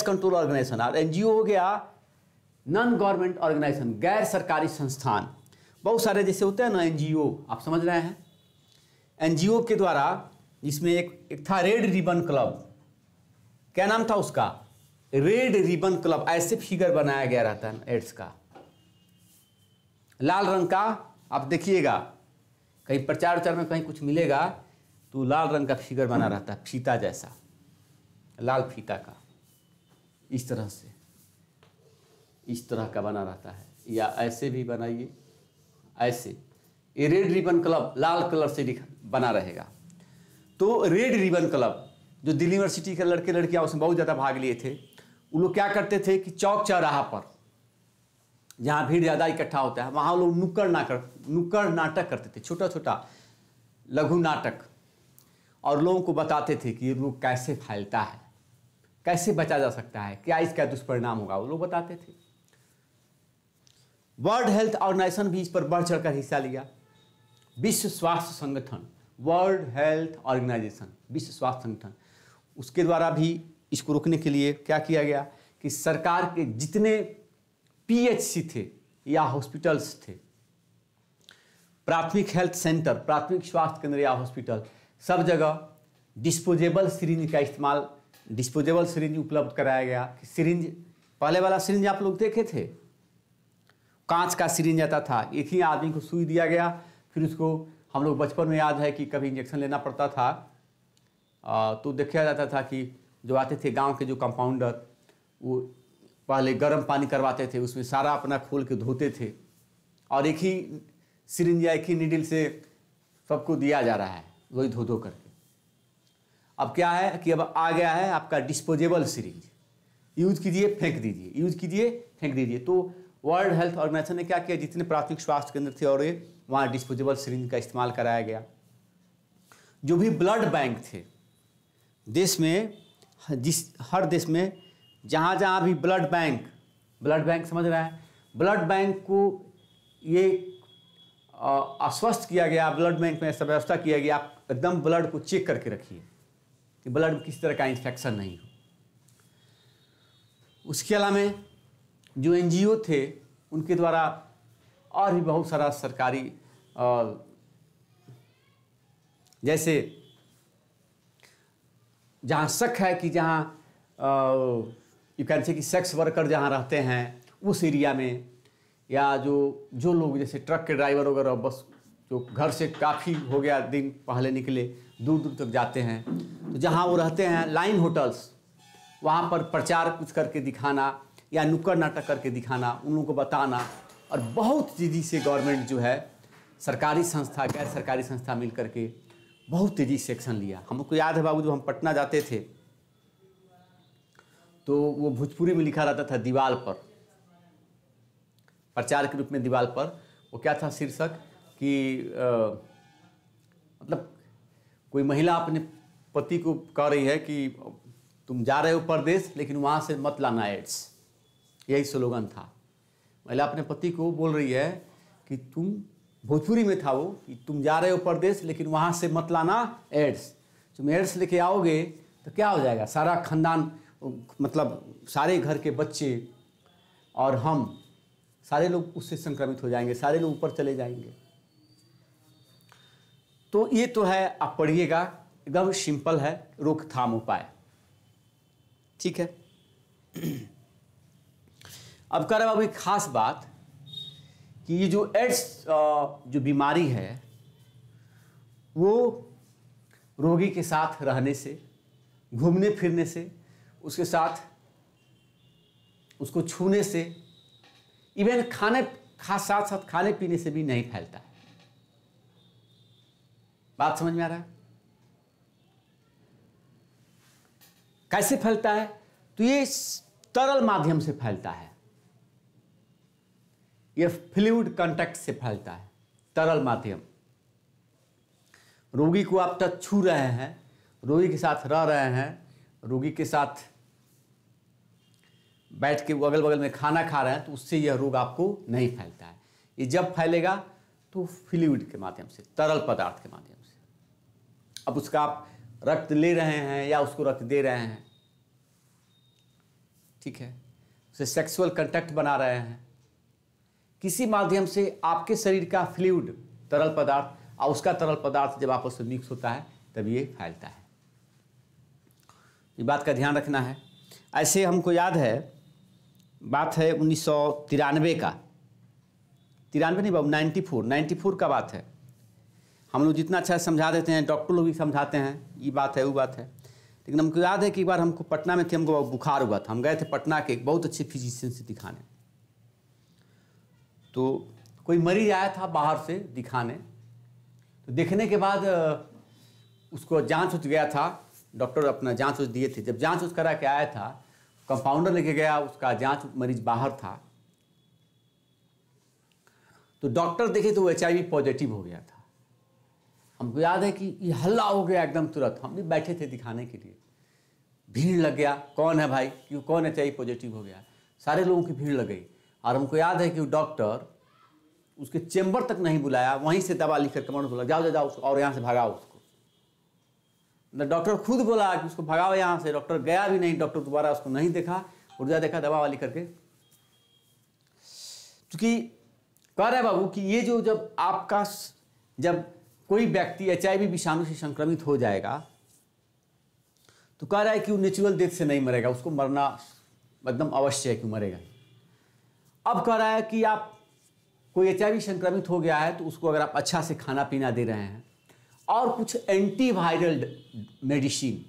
ads control organisation or NGO हो गया non government organisation गैर सरकारी संस्थान बहुत सारे जैसे होते हैं ना एनजीओ आप समझ रहे हैं एनजीओ के द्वारा इसमें एक एक था रेड रिबन क्लब क्या नाम था उसका रेड रिबन क्लब ऐसे फिगर बनाया गया रहता है एड्स का लाल रंग का आप देखिएगा कहीं प्रचार उचार में कहीं कुछ मिलेगा तो लाल रंग का फिगर बना रहता है फीता जैसा लाल फीता का इस तरह से इस तरह का बना रहता है या ऐसे भी बनाइए ऐसे ये रेड रिबन क्लब लाल कलर से बना रहेगा तो रेड रिबन क्लब जो दिल्ली यूनिवर्सिटी के लड़के लड़कियाँ उसमें बहुत ज़्यादा भाग लिए थे वो लोग क्या करते थे कि चौक चौराहा पर जहाँ भीड़ ज़्यादा इकट्ठा होता है वहाँ लोग नुक्कड़ नाटक नुक्कड़ नाटक करते थे छोटा छोटा लघु नाटक और लोगों को बताते थे कि ये रोग कैसे फैलता है कैसे बचा जा सकता है क्या इसका दुष्परिणाम होगा वो लोग बताते थे वर्ल्ड हेल्थ ऑर्गेनाइजेशन भी इस पर बढ़ चढ़कर हिस्सा लिया विश्व स्वास्थ्य संगठन वर्ल्ड हेल्थ ऑर्गेनाइजेशन विश्व स्वास्थ्य संगठन उसके द्वारा भी इसको रोकने के लिए क्या किया गया कि सरकार के जितने पीएचसी थे या हॉस्पिटल्स थे प्राथमिक हेल्थ सेंटर प्राथमिक स्वास्थ्य केंद्र या हॉस्पिटल सब जगह डिस्पोजेबल सिरिंज का इस्तेमाल डिस्पोजेबल सिरिंज उपलब्ध कराया गया कि सिरिंज पहले वाला सिरिंज आप लोग देखे थे कांच का सिरिंज आता था एक ही आदमी को सुई दिया गया फिर उसको हम लोग बचपन में याद है कि कभी इंजेक्शन लेना पड़ता था आ, तो देखा जाता था कि जो आते थे गांव के जो कंपाउंडर वो पहले गर्म पानी करवाते थे उसमें सारा अपना खोल के धोते थे और एक ही सिरिंज या एक ही निडिल से सबको दिया जा रहा है वही धो धो करके अब क्या है कि अब आ गया है आपका डिस्पोजेबल सीरीज यूज़ कीजिए फेंक दीजिए यूज़ कीजिए फेंक दीजिए तो वर्ल्ड हेल्थ ऑर्गेनाइजेशन ने क्या किया जितने प्राथमिक स्वास्थ्य केंद्र थे और ये वहाँ डिस्पोजेबल सीरीज का इस्तेमाल कराया गया जो भी ब्लड बैंक थे देश में जिस हर देश में जहाँ जहाँ भी ब्लड बैंक ब्लड बैंक समझ रहा है ब्लड बैंक को ये आश्वस्त किया गया ब्लड बैंक में ऐसा व्यवस्था किया गया आप एकदम ब्लड को चेक करके रखिए कि ब्लड में किसी तरह का इन्फेक्शन नहीं हो उसके अलावा जो एन थे उनके द्वारा और भी बहुत सारा सरकारी जैसे जहाँ शक है कि जहाँ यू कैन से कि सेक्स वर्कर जहाँ रहते हैं उस एरिया में या जो जो लोग जैसे ट्रक के ड्राइवर वगैरह बस जो घर से काफ़ी हो गया दिन पहले निकले दूर दूर तक जाते हैं तो जहाँ वो रहते हैं लाइन होटल्स वहाँ पर प्रचार कुछ करके दिखाना या नुक्कड़ नाटक करके दिखाना उन लोगों को बताना और बहुत तेज़ी से गवर्नमेंट जो है सरकारी संस्था गैर सरकारी संस्था मिल करके बहुत तेज़ी से एक्शन लिया हमको याद है बाबू जब हम पटना जाते थे तो वो भोजपुरी में लिखा रहता था दीवाल पर प्रचार के रूप में दीवाल पर वो क्या था शीर्षक कि मतलब कोई महिला अपने पति को कह रही है कि तुम जा रहे हो परदेश लेकिन वहाँ से मत लाना एड्स यही स्लोगन था महिला अपने पति को बोल रही है कि तुम भोजपुरी में था वो कि तुम जा रहे हो परदेश लेकिन वहाँ से मत लाना एड्स तुम एड्स लेके आओगे तो क्या हो जाएगा सारा खानदान मतलब सारे घर के बच्चे और हम सारे लोग उससे संक्रमित हो जाएंगे सारे लोग ऊपर चले जाएंगे तो ये तो है आप पढ़िएगा एकदम सिंपल है रोकथाम उपाय ठीक है अब कर रहा एक खास बात कि ये जो एड्स जो बीमारी है वो रोगी के साथ रहने से घूमने फिरने से उसके साथ उसको छूने से इवन खाने खा साथ साथ खाने पीने से भी नहीं फैलता है बात समझ में आ रहा है कैसे फैलता है तो ये तरल माध्यम से फैलता है ये फ्लूड कॉन्टेक्ट से फैलता है तरल माध्यम रोगी को आप तक छू रहे हैं रोगी के साथ रह रहे हैं रोगी के साथ बैठ के अगल बगल में खाना खा रहे हैं तो उससे यह रोग आपको नहीं फैलता है ये जब फैलेगा तो फ्लूड के माध्यम से तरल पदार्थ के माध्यम से अब उसका आप रक्त ले रहे हैं या उसको रक्त दे रहे हैं ठीक है उसे सेक्सुअल कंटेक्ट बना रहे हैं किसी माध्यम से आपके शरीर का फ्लूड तरल पदार्थ और उसका तरल पदार्थ जब आपस में मिक्स होता है तब ये फैलता है ये बात का ध्यान रखना है ऐसे हमको याद है बात है उन्नीस का तिरानवे नहीं बाबू नाइन्टी फोर नाइन्टी फोर का बात है हम लोग जितना अच्छा समझा देते हैं डॉक्टर लोग भी समझाते हैं ये बात है वो बात है लेकिन हमको याद है कि एक बार हमको पटना में थे हमको बुखार हुआ था हम गए थे पटना के एक बहुत अच्छे फिजिशियन से दिखाने तो कोई मरीज आया था बाहर से दिखाने तो देखने के बाद उसको जांच उच गया था डॉक्टर अपना जांच उच दिए थे जब जांच उच करा के आया था कंपाउंडर लेके गया उसका जांच मरीज बाहर था तो डॉक्टर देखे तो वो एच पॉजिटिव हो गया था हमको याद है कि ये हल्ला हो गया एकदम तुरंत हम भी बैठे थे दिखाने के लिए भीड़ लग गया कौन है भाई क्यों कौन है चाहिए पॉजिटिव हो गया सारे लोगों की भीड़ लग गई और हमको याद है कि डॉक्टर उसके चेम्बर तक नहीं बुलाया वहीं से दवा लिख कर बोला जाओ जाओ जाओ उसको और यहाँ से भगाओ उसको डॉक्टर खुद बोला कि उसको भगाओ यहाँ से डॉक्टर गया भी नहीं डॉक्टर दोबारा उसको नहीं देखा ऊर्जा देखा दवा वाली करके क्योंकि कह रहे बाबू कि ये जो जब आपका जब कोई व्यक्ति एच आई विषाणु से संक्रमित हो जाएगा तो कह रहा है कि वो नेचुरल डेथ से नहीं मरेगा उसको मरना एकदम अवश्य है कि मरेगा अब कह रहा है कि आप कोई एच आई संक्रमित हो गया है तो उसको अगर आप अच्छा से खाना पीना दे रहे हैं और कुछ एंटीवायरल मेडिसिन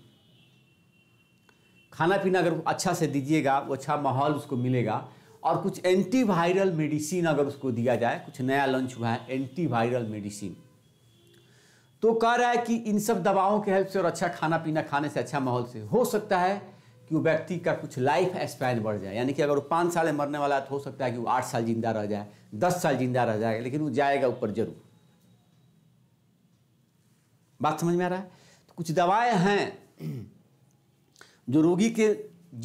खाना पीना अगर अच्छा से दीजिएगा वो अच्छा माहौल उसको मिलेगा और कुछ एंटीवायरल मेडिसिन अगर उसको दिया जाए कुछ नया लॉन्च हुआ है एंटीवायरल मेडिसिन तो कह रहा है कि इन सब दवाओं के हेल्प से और अच्छा खाना पीना खाने से अच्छा माहौल से हो सकता है कि वो व्यक्ति का कुछ लाइफ स्पैन बढ़ जाए यानी कि अगर वो पाँच साल में मरने वाला है तो हो सकता है कि वो आठ साल जिंदा रह जाए दस साल जिंदा रह जाएगा लेकिन वो जाएगा ऊपर जरूर बात समझ में आ रहा है तो कुछ दवाएं हैं जो रोगी के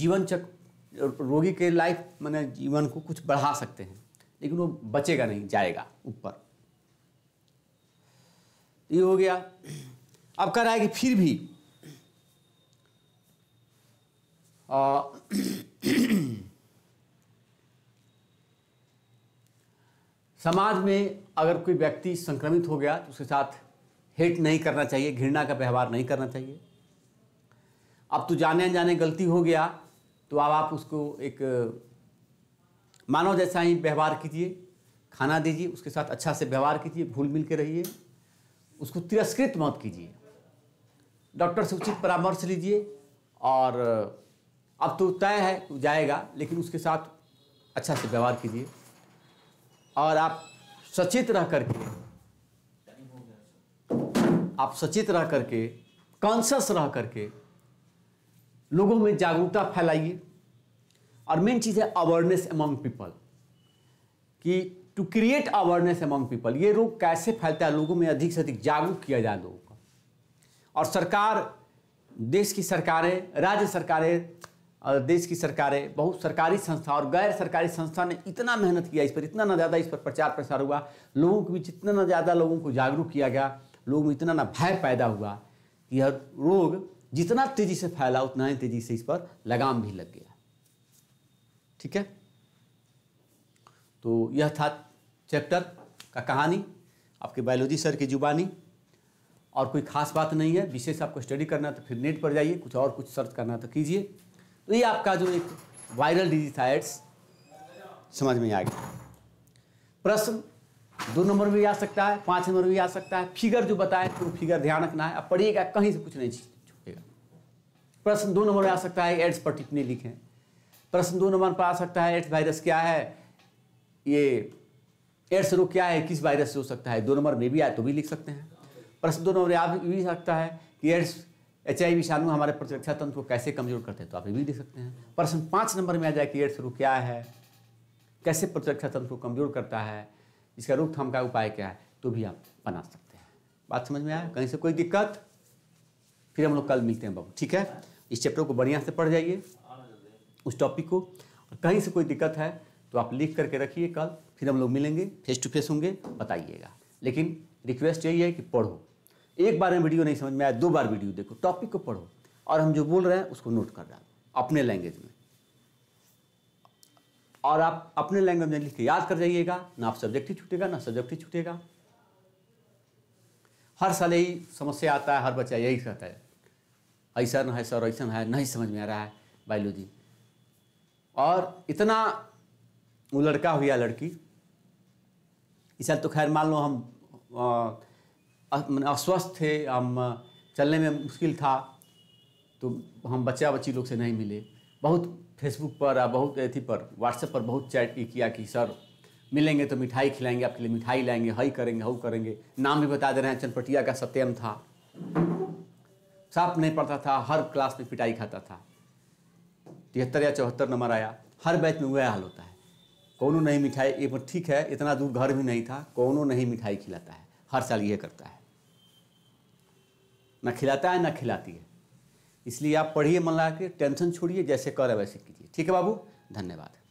जीवन चक्र रोगी के लाइफ मैंने जीवन को कुछ बढ़ा सकते हैं लेकिन वो बचेगा नहीं जाएगा ऊपर ये हो गया अब कह रहा है कि फिर भी आ, समाज में अगर कोई व्यक्ति संक्रमित हो गया तो उसके साथ हेट नहीं करना चाहिए घृणा का व्यवहार नहीं करना चाहिए अब तो जाने अनजाने गलती हो गया तो अब आप उसको एक मानव जैसा ही व्यवहार कीजिए खाना दीजिए उसके साथ अच्छा से व्यवहार कीजिए भूल मिल के रहिए उसको तिरस्कृत मत कीजिए डॉक्टर से उचित परामर्श लीजिए और अब तो तय है जाएगा लेकिन उसके साथ अच्छा से व्यवहार कीजिए और आप सचेत रह करके आप सचेत रह करके कॉन्शस रह करके लोगों में जागरूकता फैलाइए और मेन चीज़ है अवेयरनेस अमंग पीपल कि to create awareness among people ये रोग कैसे फैलता है लोगों में अधिक से अधिक जागरूक किया जाए लोगों का और सरकार देश की सरकारें राज्य सरकारें और देश की सरकारें बहुत सरकारी संस्था और गैर सरकारी संस्था ने इतना मेहनत किया इस पर इतना ना ज़्यादा इस पर प्रचार प्रसार हुआ लोगों के बीच इतना ना ज़्यादा लोगों को जागरूक किया गया लोगों में इतना ना भय पैदा हुआ कि यह रोग जितना तेज़ी से फैला उतना ही तेज़ी से इस पर लगाम भी लग गया ठीक है तो यह था चैप्टर का कहानी आपके बायोलॉजी सर की जुबानी और कोई खास बात नहीं है विशेष आपको स्टडी करना तो फिर नेट पर जाइए कुछ और कुछ सर्च करना तो कीजिए तो ये आपका जो एक वायरल डिजीज था एड्स समझ में आ गया प्रश्न दो नंबर में भी आ सकता है पाँच नंबर भी आ सकता है फिगर जो बताए तो फिगर ध्यान रखना है अब पढ़िएगा कहीं से कुछ नहीं छूटेगा प्रश्न दो नंबर में आ सकता है एड्स पर टिप्पणी लिखें प्रश्न दो नंबर पर आ सकता है एड्स वायरस क्या है ये एड्स रोग क्या है किस वायरस से हो सकता है दो नंबर में भी आए तो भी लिख सकते हैं प्रश्न दो नंबर आप भी सकता है कि एड्स एच आई विषाणु हमारे प्रतिरक्षा तंत्र को कैसे कमजोर करते हैं तो आप ये भी लिख सकते हैं प्रश्न पाँच नंबर में आ जाए कि एड्स रोग क्या है कैसे प्रतिरक्षा तंत्र को कमजोर करता है इसका रोकथाम का उपाय क्या है तो भी आप बना सकते हैं बात समझ में आया कहीं से कोई दिक्कत फिर हम लोग कल मिलते हैं बाबू ठीक है इस चैप्टर को बढ़िया से पढ़ जाइए उस टॉपिक को कहीं से कोई दिक्कत है तो आप लिख करके रखिए कल फिर हम लोग मिलेंगे फेस टू फेस होंगे बताइएगा लेकिन रिक्वेस्ट यही है कि पढ़ो एक बार में वीडियो नहीं समझ में आया दो बार वीडियो देखो टॉपिक को पढ़ो और हम जो बोल रहे हैं उसको नोट कर डालो अपने लैंग्वेज में और आप अपने लैंग्वेज में लिख के याद कर जाइएगा ना आप सब्जेक्ट ही छूटेगा ना सब्जेक्ट ही छूटेगा हर साल यही समस्या आता है हर बच्चा यही कहता है ऐसा ना है सर ऐसा है नहीं समझ में आ रहा है बायोलॉजी और इतना वो लड़का हो या लड़की इस तो खैर मान लो हम अस्वस्थ थे हम चलने में मुश्किल था तो हम बच्चा बच्ची लोग से नहीं मिले बहुत फेसबुक पर आ बहुत अथी पर व्हाट्सएप पर बहुत चैट किया कि सर मिलेंगे तो मिठाई खिलाएंगे आपके लिए मिठाई लाएंगे हई करेंगे हऊ करेंगे नाम भी बता दे रहे हैं चनपटिया का सत्यम था साफ नहीं पढ़ता था हर क्लास में पिटाई खाता था तिहत्तर या चौहत्तर नंबर आया हर बैच में वह हाल होता है कौनों नहीं मिठाई एक ठीक है इतना दूर घर भी नहीं था कौनों नहीं मिठाई खिलाता है हर साल ये करता है ना खिलाता है ना खिलाती है इसलिए आप पढ़िए मन लगा के टेंशन छोड़िए जैसे कर वैसे कीजिए ठीक है बाबू धन्यवाद